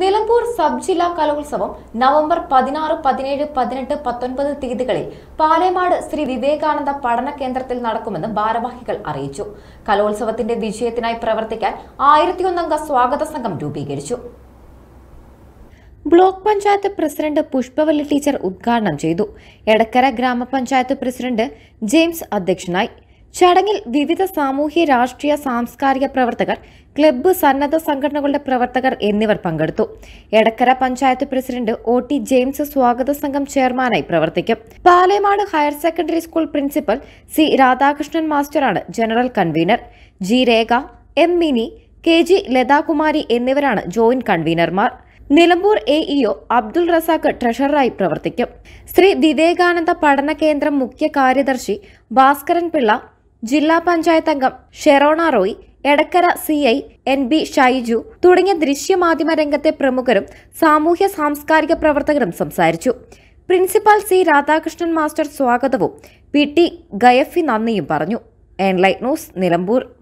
Nilambur sub ജില്ലാ കലോത്സവം November പതിനാറ് പതിനേഴ് പതിനെട്ട് പത്തൊൻപത് തീയതികളിൽ പാലേമാട് ശ്രീ വിവേകാനന്ദ പഠന കേന്ദ്രത്തിൽ നടക്കുമെന്ന് ഭാരവാഹികൾ അറിയിച്ചു കലോത്സവത്തിന്റെ വിജയത്തിനായി പ്രവർത്തിക്കാൻ ആയിരത്തിയൊന്നംഗ സ്വാഗത സംഘം രൂപീകരിച്ചു block panchayat president Pushpavalli teacher ഉദ്ഘാടനം ചെയ്തു എടക്കര ഗ്രാമപഞ്ചായത്ത് പ്രസിഡന്റ് ജെയിംസ് അധ്യക്ഷനായി ചടങ്ങിൽ വിവിധ സാമൂഹ്യ രാഷ്ട്രീയ സാംസ്കാരിക പ്രവർത്തകർ ക്ലബ്ബ് സന്നദ്ധ സംഘടനകളുടെ പ്രവർത്തകർ എന്നിവർ പങ്കെടുത്തു Edakkara panchayat president O T James സ്വാഗത സംഘം ചെയർമാനായി പ്രവർത്തിക്കും Palayamad higher secondary school principal C Radhakrishnan മാസ്റ്ററാണ് general convener G Rekha M Mini K G Lathakumari എന്നിവരാണ് ജോയിന്റ് കൺവീനർമാർ നിലമ്പൂർ എ ഇഒ അബ്ദുൾ റസാഖ് ട്രഷററായി പ്രവർത്തിക്കും ശ്രീ വിവേകാനന്ദ പഠന കേന്ദ്രം മുഖ്യ കാര്യദർശി ഭാസ്കരൻ പിള്ള ജില്ലാ പഞ്ചായത്ത് അംഗം Sherona Roy Edakkara C I N B Shaiju തുടങ്ങിയ ദൃശ്യമാധ്യമ രംഗത്തെ പ്രമുഖരും സാമൂഹ്യ സാംസ്കാരിക പ്രവർത്തകരും സംസാരിച്ചു പ്രിൻസിപ്പാൾ സി രാധാകൃഷ്ണൻ മാസ്റ്റർ സ്വാഗതവും പി ടി ഗയഫി നന്ദിയും പറഞ്ഞു എൻലൈറ്റ് ന്യൂസ് നിലമ്പൂർ